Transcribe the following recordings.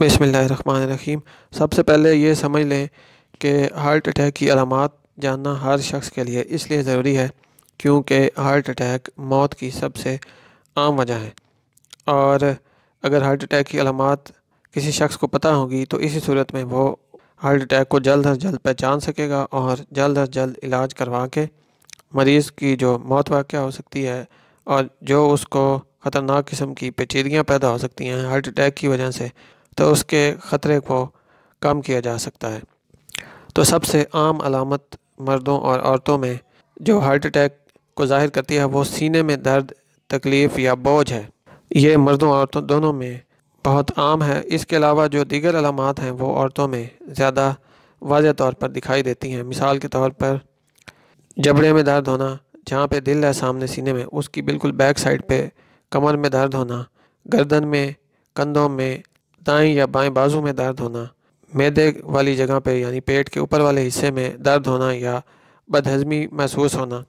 बसमीम सबसे पहले ये समझ लें कि हार्ट अटैक की अलामत जानना हर शख्स के लिए इसलिए ज़रूरी है क्योंकि हार्ट अटैक मौत की सबसे आम वजह है और अगर हार्ट अटैक की अलामत किसी शख्स को पता होगी तो इसी सूरत में वो हार्ट अटैक को जल्द अज जल्द पहचान सकेगा और जल्द अज जल्द इलाज करवा के मरीज़ की जो मौत वाक़ हो सकती है और जो उसको ख़तरनाक किस्म की पेचीदगियाँ पैदा हो सकती हैं हार्ट अटैक की वजह से तो उसके ख़तरे को कम किया जा सकता है तो सबसे आम अलामत मर्दों और औरतों में जो हार्ट अटैक को ज़ाहिर करती है वो सीने में दर्द तकलीफ़ या बोझ है ये मर्दों और औरतों दोनों में बहुत आम है इसके अलावा जो दीगर अलामत हैं वो औरतों में ज़्यादा वाज तौर पर दिखाई देती हैं मिसाल के तौर पर जबड़े में दर्द होना जहाँ पे दिल है सामने सीने में उसकी बिल्कुल बैक साइड पे कमर में दर्द होना गर्दन में कंधों में दाएं या बाएं बाजू में दर्द होना मैदे वाली जगह पर यानी पेट के ऊपर वाले हिस्से में दर्द होना या बदहजमी महसूस होना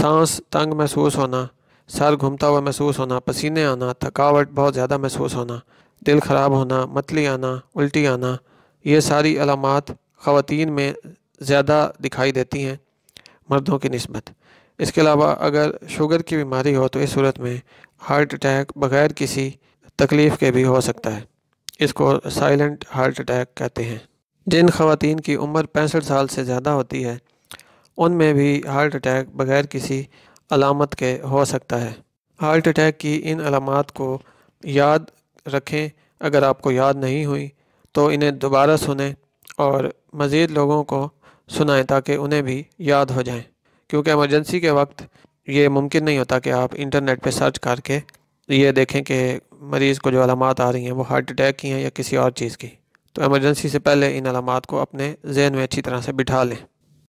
सांस तंग महसूस होना सर घूमता हुआ महसूस होना पसीने आना थकावट बहुत ज़्यादा महसूस होना दिल ख़राब होना मतली आना उल्टी आना ये सारी अलामत ख़वान में ज़्यादा दिखाई देती हैं मर्दों की नस्बत इसके अलावा अगर शुगर की बीमारी हो तो इस सूरत में हार्ट अटैक बग़ैर किसी तकलीफ़ के भी हो सकता है इसको साइलेंट हार्ट अटैक कहते हैं जिन खातन की उम्र पैंसठ साल से ज़्यादा होती है उनमें भी हार्ट अटैक बग़ैर किसी अलामत के हो सकता है हार्ट अटैक की इन अलामत को याद रखें अगर आपको याद नहीं हुई तो इन्हें दोबारा सुने और मज़ीद लोगों को सुनाएं ताकि उन्हें भी याद हो जाएं क्योंकि एमरजेंसी के वक्त ये मुमकिन नहीं होता कि आप इंटरनेट पर सर्च करके ये देखें कि मरीज़ को जो अलामत आ रही हैं वो हार्ट अटैक की हैं या किसी और चीज़ की तो एमरजेंसी से पहले इन अलामत को अपने जहन में अच्छी तरह से बिठा लें